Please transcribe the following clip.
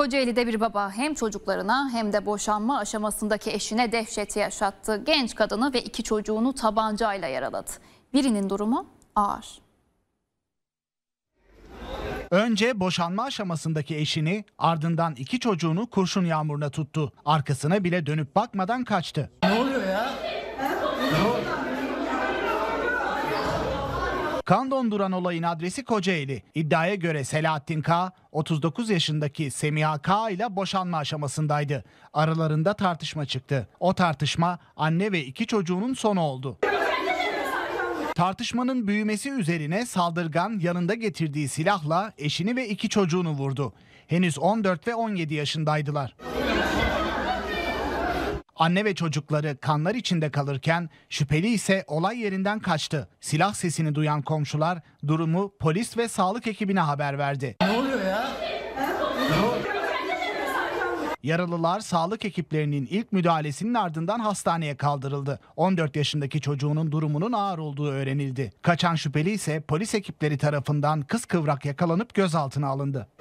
Kocaeli'de bir baba hem çocuklarına hem de boşanma aşamasındaki eşine dehşeti yaşattı. Genç kadını ve iki çocuğunu tabancayla yaraladı. Birinin durumu ağır. Önce boşanma aşamasındaki eşini ardından iki çocuğunu kurşun yağmuruna tuttu. Arkasına bile dönüp bakmadan kaçtı. Ne oluyor ya? Ne oluyor? Kan donduran olayın adresi Kocaeli. İddiaya göre Selahattin K. 39 yaşındaki Semiha K. ile boşanma aşamasındaydı. Aralarında tartışma çıktı. O tartışma anne ve iki çocuğunun sonu oldu. Tartışmanın büyümesi üzerine saldırgan yanında getirdiği silahla eşini ve iki çocuğunu vurdu. Henüz 14 ve 17 yaşındaydılar. Anne ve çocukları kanlar içinde kalırken şüpheli ise olay yerinden kaçtı. Silah sesini duyan komşular durumu polis ve sağlık ekibine haber verdi. Ne oluyor ya? Yaralılar sağlık ekiplerinin ilk müdahalesinin ardından hastaneye kaldırıldı. 14 yaşındaki çocuğunun durumunun ağır olduğu öğrenildi. Kaçan şüpheli ise polis ekipleri tarafından kız kıvrak yakalanıp gözaltına alındı.